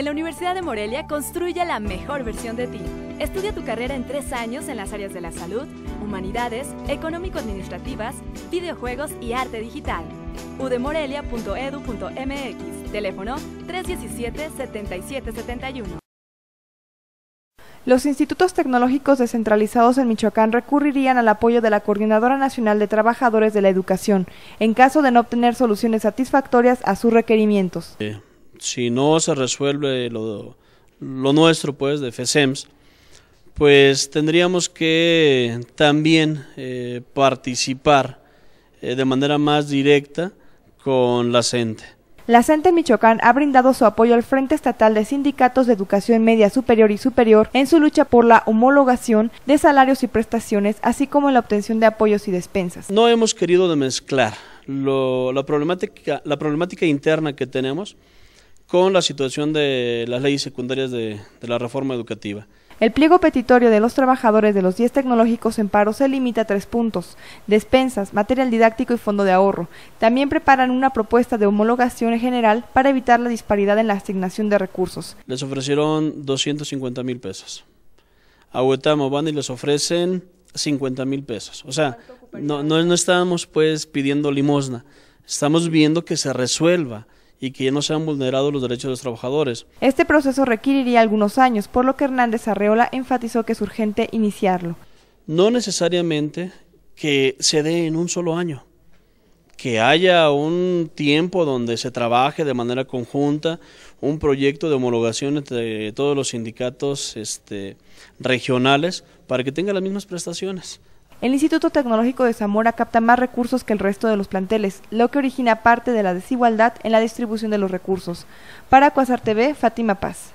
En la Universidad de Morelia construye la mejor versión de ti. Estudia tu carrera en tres años en las áreas de la salud, humanidades, económico-administrativas, videojuegos y arte digital. udemorelia.edu.mx Teléfono 317-7771. Los institutos tecnológicos descentralizados en Michoacán recurrirían al apoyo de la Coordinadora Nacional de Trabajadores de la Educación en caso de no obtener soluciones satisfactorias a sus requerimientos si no se resuelve lo, nuestro, pues, de FESEMS, e pues tendríamos que también eh, participar eh, de manera más directa con la CENTE. E. La CENTE e Michoacán ha brindado su apoyo al Frente Estatal de Sindicatos de Educación Media Superior y Superior en su lucha por la homologación de salarios y prestaciones, así como la obtención de apoyos y despensas. No hemos querido demezclar. mezclar la problemática interna que tenemos con la situación de las leyes secundarias de, la reforma educativa. El pliego petitorio de los trabajadores de los 10 tecnológicos en paro se limita a tres puntos, despensas, material didáctico y fondo de ahorro. También preparan una propuesta de homologación en general para evitar la disparidad en la asignación de recursos. Les ofrecieron 250 mil pesos. A Huetamo van y les ofrecen 50 mil pesos. O sea, no, no, no pues pidiendo limosna, estamos viendo que se resuelva y que no sean vulnerados los derechos de los trabajadores. Este proceso requeriría algunos años, por lo que Hernández Arreola enfatizó que es urgente iniciarlo. No necesariamente que se dé en un solo año, que haya un tiempo donde se trabaje de manera conjunta un proyecto de homologación entre todos los sindicatos este, regionales para que tengan las mismas prestaciones. El Instituto Tecnológico de Zamora capta más recursos que el resto de los planteles, lo que origina parte de la desigualdad en la distribución de los recursos. Para Cuasar TV, Fátima Paz.